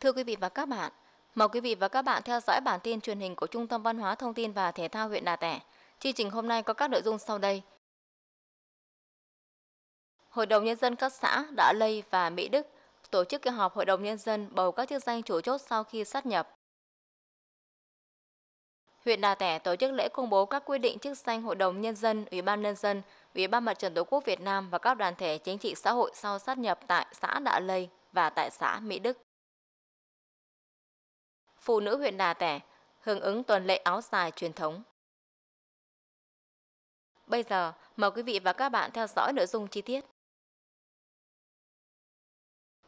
Thưa quý vị và các bạn, mời quý vị và các bạn theo dõi bản tin truyền hình của Trung tâm Văn hóa Thông tin và Thể thao huyện Đà Tẻ. Chương trình hôm nay có các nội dung sau đây. Hội đồng Nhân dân các xã Đã Lây và Mỹ Đức tổ chức kỳ họp Hội đồng Nhân dân bầu các chức danh chủ chốt sau khi sát nhập. Huyện Đà Tẻ tổ chức lễ công bố các quy định chức danh Hội đồng Nhân dân, Ủy ban Nhân dân, Ủy ban Mặt trận Tổ quốc Việt Nam và các đoàn thể chính trị xã hội sau sát nhập tại xã Đạ Lây và tại xã Mỹ Đức phụ nữ huyện Đà Tẻ hưởng ứng tuần lễ áo dài truyền thống. Bây giờ, mời quý vị và các bạn theo dõi nội dung chi tiết.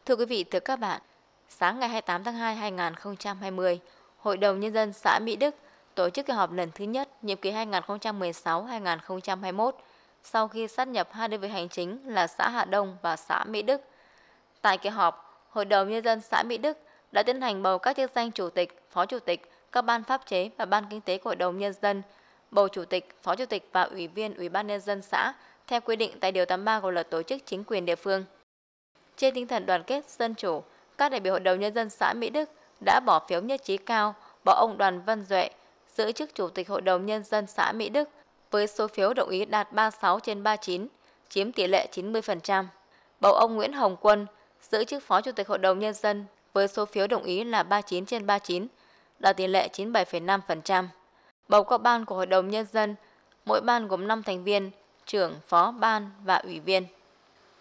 Thưa quý vị, thưa các bạn, sáng ngày 28 tháng 2 2020, Hội đồng Nhân dân xã Mỹ Đức tổ chức kỳ họp lần thứ nhất nhiệm kỳ 2016-2021 sau khi sát nhập hai đơn vị hành chính là xã Hạ Đông và xã Mỹ Đức. Tại kỳ họp, Hội đồng Nhân dân xã Mỹ Đức – đã tiến hành bầu các chức danh chủ tịch, phó chủ tịch, các ban pháp chế và ban kinh tế của Hội đồng Nhân dân, bầu chủ tịch, phó chủ tịch và ủy viên Ủy ban Nhân dân xã theo quy định tại Điều 83 của luật tổ chức chính quyền địa phương. Trên tinh thần đoàn kết, dân chủ, các đại biểu Hội đồng Nhân dân xã Mỹ Đức đã bỏ phiếu nhất trí cao bỏ ông Đoàn Văn Duệ giữ chức Chủ tịch Hội đồng Nhân dân xã Mỹ Đức với số phiếu đồng ý đạt 36 trên 39, chiếm tỷ lệ 90%. Bầu ông Nguyễn Hồng Quân giữ chức Phó Chủ tịch Hội đồng Nhân dân với số phiếu đồng ý là 39 trên 39, đạt tỷ lệ 97,5%. Bầu các ban của Hội đồng Nhân dân, mỗi ban gồm 5 thành viên, trưởng, phó ban và ủy viên.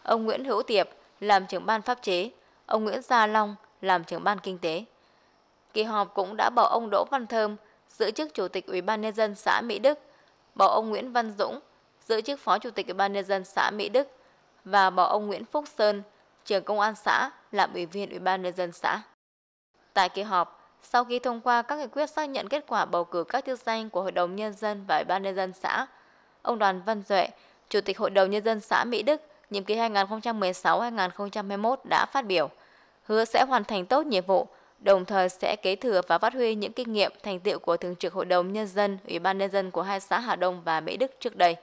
Ông Nguyễn Hữu Tiệp làm trưởng ban pháp chế, ông Nguyễn Gia Long làm trưởng ban kinh tế. Kỳ họp cũng đã bầu ông Đỗ Văn Thơm giữ chức chủ tịch Ủy ban nhân dân xã Mỹ Đức, bầu ông Nguyễn Văn Dũng giữ chức phó chủ tịch Ủy ban nhân dân xã Mỹ Đức và bầu ông Nguyễn Phúc Sơn trưởng công an xã, làm ủy viên Ủy ban nhân dân xã. Tại kỳ họp, sau khi thông qua các nghị quyết xác nhận kết quả bầu cử các chức danh của Hội đồng Nhân dân và Ủy ban nhân dân xã, ông Đoàn Văn Duệ, Chủ tịch Hội đồng Nhân dân xã Mỹ Đức, nhiệm kỳ 2016-2021 đã phát biểu, hứa sẽ hoàn thành tốt nhiệm vụ, đồng thời sẽ kế thừa và phát huy những kinh nghiệm thành tiệu của Thường trực Hội đồng Nhân dân, Ủy ban Nhân dân của hai xã Hà Đông và Mỹ Đức trước đây.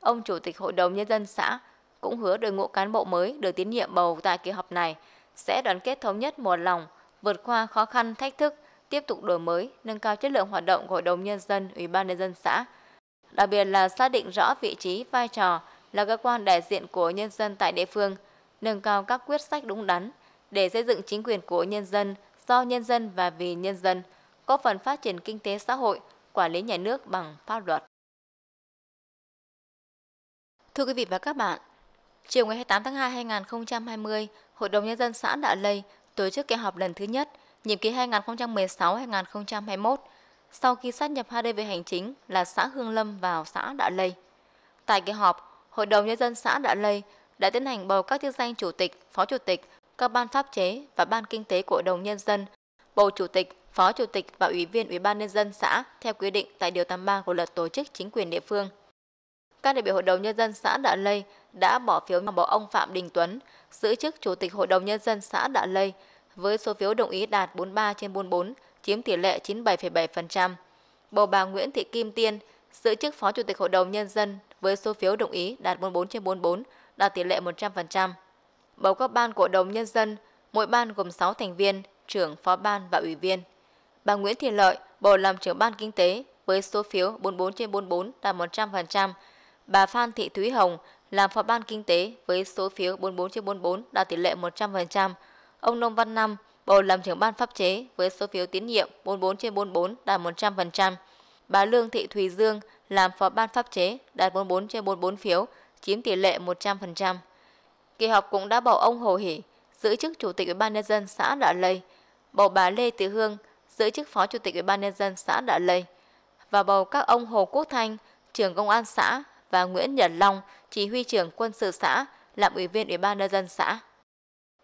Ông Chủ tịch Hội đồng Nhân dân xã cũng hứa đội ngũ cán bộ mới được tín nhiệm bầu tại kỳ họp này sẽ đoàn kết thống nhất một lòng, vượt qua khó khăn, thách thức, tiếp tục đổi mới, nâng cao chất lượng hoạt động của Hội đồng Nhân dân, Ủy ban Nhân dân xã. Đặc biệt là xác định rõ vị trí, vai trò là cơ quan đại diện của nhân dân tại địa phương, nâng cao các quyết sách đúng đắn để xây dựng chính quyền của nhân dân, do nhân dân và vì nhân dân, có phần phát triển kinh tế xã hội, quản lý nhà nước bằng pháp luật. Thưa quý vị và các bạn, Chiều ngày 28 tháng 2 2020, Hội đồng Nhân dân xã Đạ Lây tổ chức kỳ họp lần thứ nhất, nhiệm kỳ 2016-2021, sau khi sát nhập hai đơn vị hành chính là xã Hương Lâm vào xã Đạ Lây. Tại kỳ họp, Hội đồng Nhân dân xã Đạ Lây đã tiến hành bầu các chức danh chủ tịch, phó chủ tịch, các ban pháp chế và ban kinh tế của Hội đồng Nhân dân, bầu chủ tịch, phó chủ tịch và ủy viên Ủy ban Nhân dân xã theo quy định tại Điều 83 của luật tổ chức chính quyền địa phương. Các đại biểu Hội đồng Nhân dân xã Đạ Lây đã bỏ phiếu bầu ông Phạm Đình Tuấn giữ chức Chủ tịch Hội đồng Nhân dân xã Đạ Lây với số phiếu đồng ý đạt 43 trên 44, chiếm tỷ lệ 97,7%. Bầu bà Nguyễn Thị Kim Tiên giữ chức Phó Chủ tịch Hội đồng Nhân dân với số phiếu đồng ý đạt 44 trên 44, đạt tỷ lệ 100%. Bầu các ban của đồng nhân dân, mỗi ban gồm 6 thành viên, trưởng phó ban và ủy viên. Bà Nguyễn Thị Lợi bầu làm trưởng ban kinh tế với số phiếu 44 trên 44 đạt 100%. Bà Phan Thị Thúy Hồng làm phó ban kinh tế với số phiếu 44 trên 44 đạt tỷ lệ 100%. Ông Nông Văn Năm bầu làm trưởng ban pháp chế với số phiếu tín nhiệm 44 trên 44 đạt 100%. Bà Lương Thị Thùy Dương làm phó ban pháp chế đạt 44 trên 44 phiếu, chiếm tỷ lệ 100%. Kỳ họp cũng đã bầu ông Hồ Hỷ giữ chức chủ tịch Ủy ban nhân dân xã Đạ Lây, bầu bà Lê Thị Hương giữ chức phó chủ tịch Ủy ban nhân dân xã Đạ Lây và bầu các ông Hồ Quốc Thanh, trưởng công an xã và Nguyễn Nhật Long, chỉ huy trưởng quân sự xã, làm ủy viên Ủy ban nhân dân xã.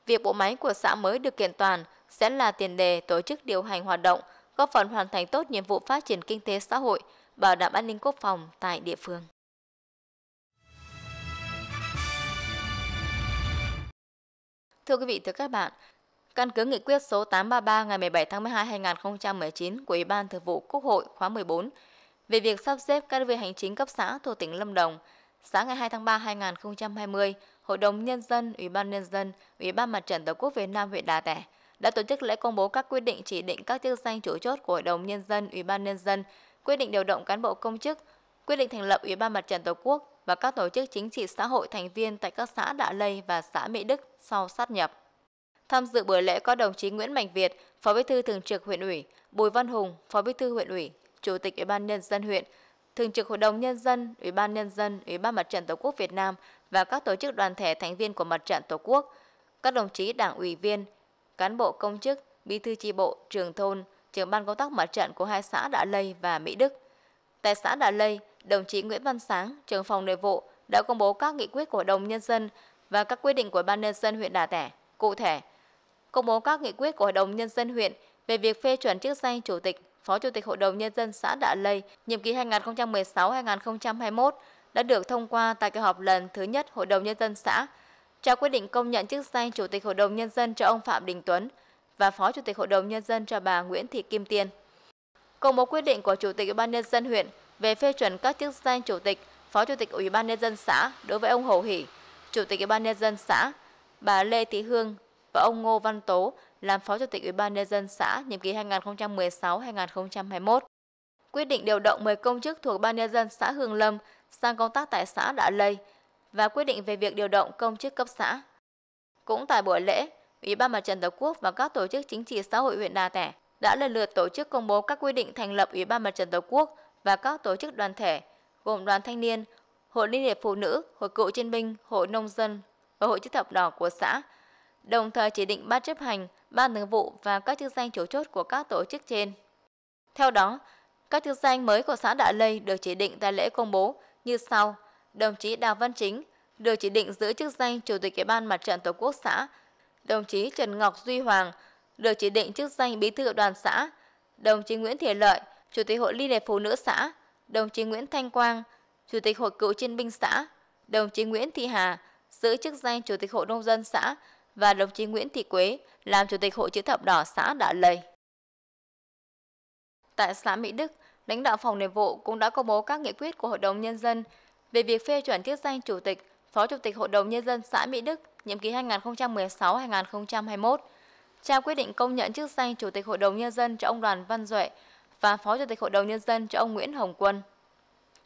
Việc bộ máy của xã mới được kiện toàn sẽ là tiền đề tổ chức điều hành hoạt động, góp phần hoàn thành tốt nhiệm vụ phát triển kinh tế xã hội, bảo đảm an ninh quốc phòng tại địa phương. Thưa quý vị, thưa các bạn, căn cứ nghị quyết số 833 ngày 17 tháng 12 2019 của Ủy ban Thường vụ Quốc hội khóa 14 về việc sắp xếp các đơn vị hành chính cấp xã thuộc tỉnh Lâm Đồng – Sáng ngày 2 tháng 3 2020, Hội đồng Nhân dân, Ủy ban Nhân dân, Ủy ban Mặt trận Tổ quốc Việt Nam huyện Đà Tẻ đã tổ chức lễ công bố các quyết định chỉ định các chức danh chủ chốt của Hội đồng Nhân dân, Ủy ban Nhân dân, quyết định điều động cán bộ công chức, quyết định thành lập Ủy ban Mặt trận Tổ quốc và các tổ chức chính trị xã hội thành viên tại các xã Đạ Lây và xã Mỹ Đức sau sát nhập. Tham dự buổi lễ có đồng chí Nguyễn Mạnh Việt, Phó Bí thư Thường trực huyện ủy, Bùi Văn Hùng, Phó Bí thư huyện ủy, Chủ tịch Ủy ban Nhân dân huyện, Thường trực Hội đồng Nhân dân, Ủy ban Nhân dân, Ủy ban Mặt trận Tổ quốc Việt Nam và các tổ chức đoàn thể thành viên của Mặt trận Tổ quốc, các đồng chí đảng ủy viên, cán bộ công chức, bí thư chi bộ, trường thôn, trưởng ban công tác mặt trận của hai xã Đạ Lây và Mỹ Đức. Tại xã Đạ Lây, đồng chí Nguyễn Văn Sáng, trưởng phòng nội vụ, đã công bố các nghị quyết của Hội đồng Nhân dân và các quyết định của Ban Nhân dân huyện Đà Tẻ. Cụ thể, công bố các nghị quyết của Hội đồng Nhân dân huyện về việc phê chuẩn chức danh Chủ tịch Phó Chủ tịch Hội đồng Nhân dân xã Đạ Lây, nhiệm kỳ 2016-2021 đã được thông qua tại kỳ họp lần thứ nhất Hội đồng Nhân dân xã, trao quyết định công nhận chức danh Chủ tịch Hội đồng Nhân dân cho ông Phạm Đình Tuấn và Phó Chủ tịch Hội đồng Nhân dân cho bà Nguyễn Thị Kim Tiên. Công bố quyết định của Chủ tịch Ủy ban Nhân dân huyện về phê chuẩn các chức danh Chủ tịch, Phó Chủ tịch Ủy ban Nhân dân xã đối với ông Hồ Hỷ, Chủ tịch Ủy ban Nhân dân xã, bà Lê Thị Hương, và ông Ngô Văn Tố làm Phó Chủ tịch Ủy ban nhân dân xã nhiệm kỳ 2016-2021. Quyết định điều động 10 công chức thuộc Ban nhân dân xã Hương Lâm sang công tác tại xã Đạ Lây và quyết định về việc điều động công chức cấp xã. Cũng tại buổi lễ, Ủy ban Mặt trận Tổ quốc và các tổ chức chính trị xã hội huyện Đà Tẻ đã lần lượt tổ chức công bố các quy định thành lập Ủy ban Mặt trận Tổ quốc và các tổ chức đoàn thể gồm Đoàn Thanh niên, Hội Liên hiệp Phụ nữ, Hội Cựu Chiến binh, Hội Nông dân và Hội chữ thập đỏ của xã đồng thời chỉ định ban chấp hành, ban thường vụ và các chức danh chủ chốt của các tổ chức trên. Theo đó, các chức danh mới của xã Đạ Lây được chỉ định tại lễ công bố như sau. Đồng chí Đào Văn Chính được chỉ định giữ chức danh Chủ tịch Ủy ban Mặt trận Tổ quốc xã. Đồng chí Trần Ngọc Duy Hoàng được chỉ định chức danh Bí thư đoàn xã. Đồng chí Nguyễn Thị Lợi, Chủ tịch Hội Liên hiệp Phụ nữ xã. Đồng chí Nguyễn Thanh Quang, Chủ tịch Hội Cựu chiến binh xã. Đồng chí Nguyễn Thị Hà giữ chức danh Chủ tịch Hội nông dân xã và đồng chí Nguyễn Thị Quế làm chủ tịch Hội chữ thập đỏ xã Đạ Lầy. Tại xã Mỹ Đức, lãnh đạo phòng nội vụ cũng đã công bố các nghị quyết của Hội đồng Nhân dân về việc phê chuẩn chức danh Chủ tịch, Phó Chủ tịch Hội đồng Nhân dân xã Mỹ Đức nhiệm kỳ 2016-2021, trao quyết định công nhận chức danh Chủ tịch Hội đồng Nhân dân cho ông Đoàn Văn Duệ và Phó Chủ tịch Hội đồng Nhân dân cho ông Nguyễn Hồng Quân.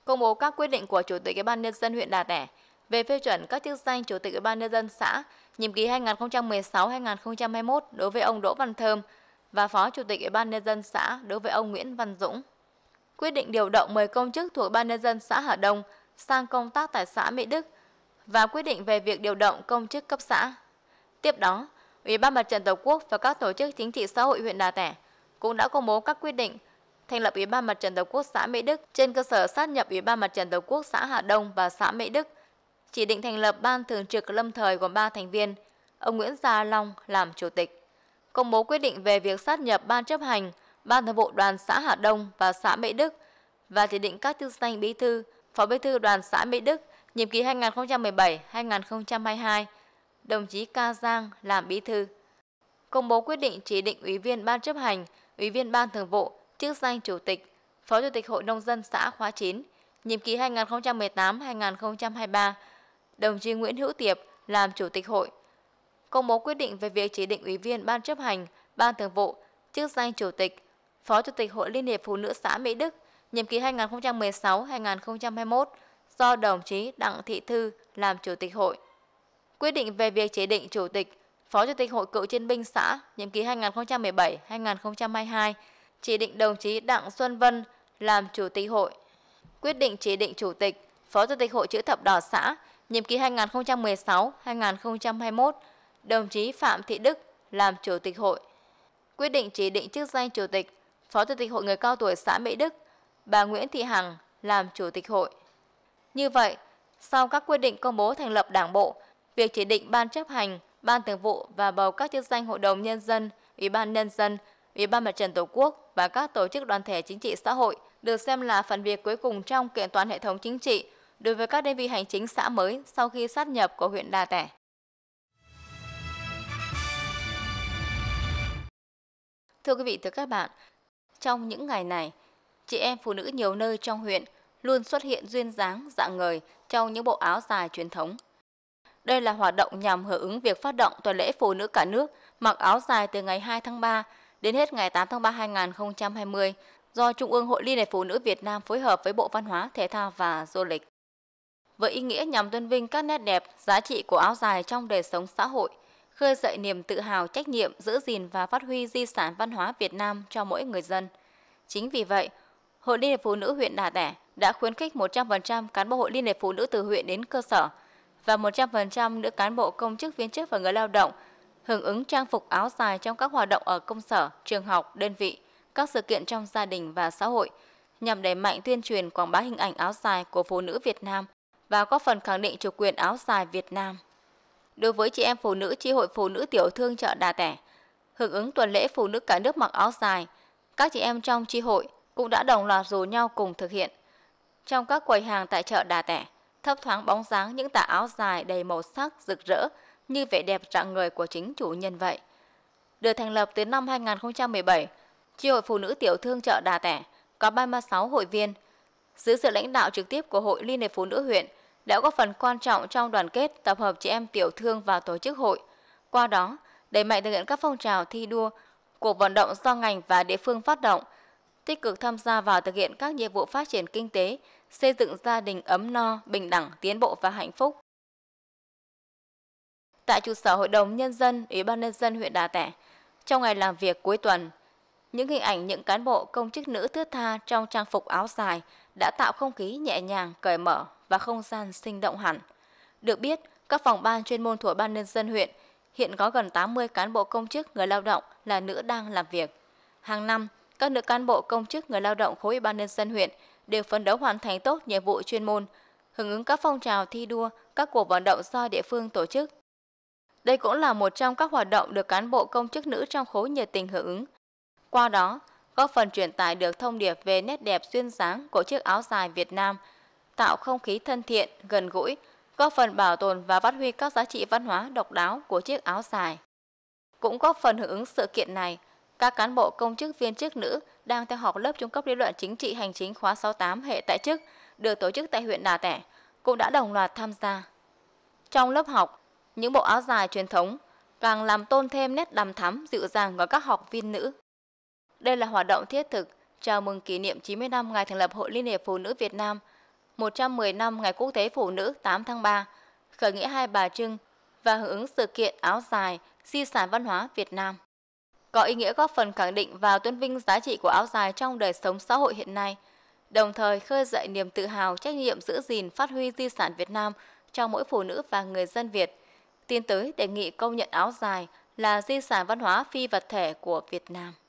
Công bố các quyết định của Chủ tịch Ủy ban Nhân dân huyện Đà Tẻ về phê chuẩn các chức danh Chủ tịch Ủy ban Nhân dân xã nhiệm kỳ 2016-2021 đối với ông Đỗ Văn Thơm và Phó Chủ tịch Ủy ban Nhân dân xã đối với ông Nguyễn Văn Dũng. Quyết định điều động 10 công chức thuộc ban Nhân dân xã Hà Đông sang công tác tại xã Mỹ Đức và quyết định về việc điều động công chức cấp xã. Tiếp đó, Ủy ban Mặt trận Tổ quốc và các tổ chức chính trị xã hội huyện Đà Tẻ cũng đã công bố các quyết định thành lập Ủy ban Mặt trận Tổ quốc xã Mỹ Đức trên cơ sở sát nhập Ủy ban Mặt trận Tổ quốc xã Hà Đông và xã Mỹ Đức – chỉ định thành lập ban thường trực lâm thời gồm 3 thành viên, ông Nguyễn Gia Long làm chủ tịch. Công bố quyết định về việc sát nhập ban chấp hành, ban thường vụ đoàn xã Hà Đông và xã Mỹ Đức và chỉ định các chức danh bí thư, phó bí thư đoàn xã Mỹ Đức nhiệm kỳ 2017-2022, đồng chí Ca Giang làm bí thư. Công bố quyết định chỉ định ủy viên ban chấp hành, ủy viên ban thường vụ, chức danh chủ tịch, phó chủ tịch hội nông dân xã khóa 9, nhiệm kỳ 2018-2023 đồng chí Nguyễn Hữu Tiệp làm chủ tịch hội, công bố quyết định về việc chỉ định ủy viên ban chấp hành, ban thường vụ, chức danh chủ tịch, phó chủ tịch Hội Liên hiệp Phụ nữ xã Mỹ Đức nhiệm kỳ 2016-2021 do đồng chí Đặng Thị Thư làm chủ tịch hội. Quyết định về việc chỉ định chủ tịch, phó chủ tịch Hội Cựu chiến binh xã nhiệm kỳ 2017-2022 chỉ định đồng chí Đặng Xuân Vân làm chủ tịch hội. Quyết định chỉ định chủ tịch, phó chủ tịch Hội chữ thập đỏ xã nhiệm kỳ 2016-2021, đồng chí Phạm Thị Đức làm Chủ tịch hội. Quyết định chỉ định chức danh Chủ tịch, Phó Chủ tịch Hội Người Cao Tuổi xã Mỹ Đức, bà Nguyễn Thị Hằng làm Chủ tịch hội. Như vậy, sau các quyết định công bố thành lập đảng bộ, việc chỉ định ban chấp hành, ban thường vụ và bầu các chức danh hội đồng nhân dân, ủy ban nhân dân, ủy ban mặt trận tổ quốc và các tổ chức đoàn thể chính trị xã hội được xem là phần việc cuối cùng trong kiện toàn hệ thống chính trị đối với các đơn vị hành chính xã mới sau khi sát nhập của huyện Đà Tẻ. Thưa quý vị, thưa các bạn, trong những ngày này, chị em phụ nữ nhiều nơi trong huyện luôn xuất hiện duyên dáng dạng người trong những bộ áo dài truyền thống. Đây là hoạt động nhằm hưởng ứng việc phát động tuần lễ phụ nữ cả nước mặc áo dài từ ngày 2 tháng 3 đến hết ngày 8 tháng 3 2020 do Trung ương Hội Liên hiệp Phụ nữ Việt Nam phối hợp với Bộ Văn hóa, Thể thao và Du lịch với ý nghĩa nhằm tôn vinh các nét đẹp, giá trị của áo dài trong đời sống xã hội, khơi dậy niềm tự hào trách nhiệm giữ gìn và phát huy di sản văn hóa Việt Nam cho mỗi người dân. Chính vì vậy, Hội Liên hiệp Phụ nữ huyện Đà Tẻ đã khuyến khích 100% cán bộ Hội Liên hiệp Phụ nữ từ huyện đến cơ sở và 100% nữ cán bộ công chức viên chức và người lao động hưởng ứng trang phục áo dài trong các hoạt động ở công sở, trường học, đơn vị, các sự kiện trong gia đình và xã hội nhằm đẩy mạnh tuyên truyền quảng bá hình ảnh áo dài của phụ nữ Việt Nam và có phần khẳng định chủ quyền áo dài Việt Nam. Đối với chị em phụ nữ chi hội phụ nữ tiểu thương chợ Đà Tẻ, hưởng ứng tuần lễ phụ nữ cả nước mặc áo dài, các chị em trong chi hội cũng đã đồng loạt rủ nhau cùng thực hiện. Trong các quầy hàng tại chợ Đà Tẻ, thấp thoáng bóng dáng những tà áo dài đầy màu sắc rực rỡ như vẻ đẹp rạng người của chính chủ nhân vậy. Được thành lập từ năm 2017, Chi hội phụ nữ tiểu thương chợ Đà Tẻ có 36 hội viên. Dưới sự lãnh đạo trực tiếp của Hội Liên hiệp Phụ nữ huyện đã góp phần quan trọng trong đoàn kết tập hợp chị em tiểu thương và tổ chức hội. Qua đó, đẩy mạnh thực hiện các phong trào thi đua, cuộc vận động do ngành và địa phương phát động, tích cực tham gia vào thực hiện các nhiệm vụ phát triển kinh tế, xây dựng gia đình ấm no, bình đẳng, tiến bộ và hạnh phúc. Tại trụ sở Hội đồng Nhân dân, Ủy ban Nhân dân huyện Đà Tẻ, trong ngày làm việc cuối tuần, những hình ảnh những cán bộ công chức nữ thướt tha trong trang phục áo dài đã tạo không khí nhẹ nhàng, cởi mở, và không gian sinh động hẳn. Được biết, các phòng ban chuyên môn thuộc Ban Nhân dân huyện hiện có gần 80 cán bộ công chức người lao động là nữ đang làm việc. Hàng năm, các nữ cán bộ công chức người lao động khối Ủy ban Nhân dân huyện đều phấn đấu hoàn thành tốt nhiệm vụ chuyên môn, hưởng ứng các phong trào thi đua, các cuộc vận động do địa phương tổ chức. Đây cũng là một trong các hoạt động được cán bộ công chức nữ trong khối nhiệt tình hưởng ứng. Qua đó, góp phần truyền tải được thông điệp về nét đẹp duyên dáng của chiếc áo dài Việt Nam – tạo không khí thân thiện, gần gũi, góp phần bảo tồn và phát huy các giá trị văn hóa độc đáo của chiếc áo dài. Cũng góp phần hưởng ứng sự kiện này, các cán bộ công chức viên chức nữ đang theo học lớp trung cấp lý luận chính trị hành chính khóa 68 hệ tại chức được tổ chức tại huyện Đà Tẻ cũng đã đồng loạt tham gia. Trong lớp học, những bộ áo dài truyền thống càng làm tôn thêm nét đằm thắm dịu dàng của các học viên nữ. Đây là hoạt động thiết thực chào mừng kỷ niệm 90 năm ngày thành lập Hội Liên hiệp Phụ nữ Việt Nam – 110 năm Ngày Quốc tế Phụ nữ 8 tháng 3, khởi nghĩa Hai Bà Trưng và hưởng ứng sự kiện áo dài di sản văn hóa Việt Nam. Có ý nghĩa góp phần khẳng định và tôn vinh giá trị của áo dài trong đời sống xã hội hiện nay, đồng thời khơi dậy niềm tự hào trách nhiệm giữ gìn phát huy di sản Việt Nam cho mỗi phụ nữ và người dân Việt. Tiến tới đề nghị công nhận áo dài là di sản văn hóa phi vật thể của Việt Nam.